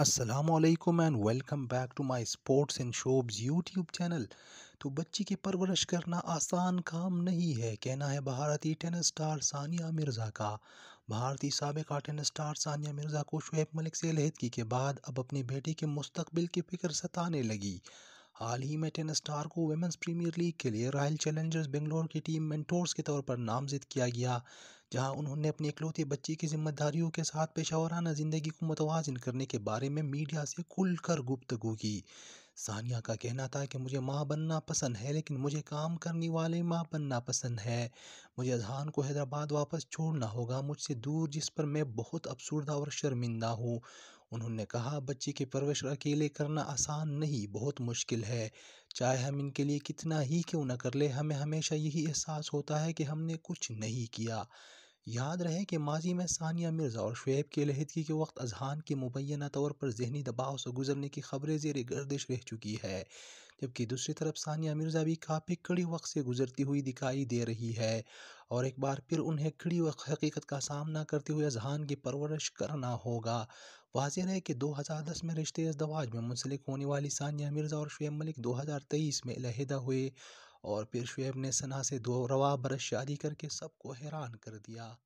असलकम and welcome back to my sports and showbiz YouTube channel तो बच्ची की परवरिश करना आसान काम नहीं है कहना है भारतीय टेनिस स्टार सानिया मिर्ज़ा का भारतीय सबका टेनिस स्टार सानिया मिर्ज़ा को शुएब मलिक से लहदगी के बाद अब अपने बेटे के मुस्तबिल की फ़िक्र सताने लगी हाल ही में टेनिस स्टार को वेमेंस प्रीमियर लीग के लिए रॉयल चैलेंजर्स बेंगलोर की टीम मेंटोर्स के तौर पर नामजद किया गया जहां उन्होंने अपनी इकलौते बच्ची की जिम्मेदारियों के साथ पेशावराना ज़िंदगी को मतवाजन करने के बारे में मीडिया से खुलकर गुप्तगु की सानिया का कहना था कि मुझे माँ बनना पसंद है लेकिन मुझे काम करने वाले माँ बनना पसंद है मुझे अजहान को हैदराबाद वापस छोड़ना होगा मुझसे दूर जिस पर मैं बहुत अफसरदा और शर्मिंदा हूँ उन्होंने कहा बच्चे की परवरिश अकेले करना आसान नहीं बहुत मुश्किल है चाहे हम इनके लिए कितना ही क्यों ना कर ले हमें हमेशा यही एहसास होता है कि हमने कुछ नहीं किया याद रहे कि माजी में सानिया मिर्ज़ा और शुएब की लहदगी के वक्त अजहान के मुबैना तौर पर जहनी दबाव से गुजरने की खबरें जेर गर्दिश रह चुकी है जबकि दूसरी तरफ सानिया मिर्ज़ा भी काफ़ी कड़ी वक्त से गुजरती हुई दिखाई दे रही है और एक बार फिर उन्हें कड़ी वक्त हकीकत का सामना करते हुए अजहान की परवरिश करना होगा वाजह है कि 2010 में रिश्ते अजदवाज में मुंसलिक होने वाली सानिया मिर्ज़ा और शुएब मलिक 2023 में लहदा हुए और फिर शुएब ने सना से दो रवा बरस शादी करके सबको हैरान कर दिया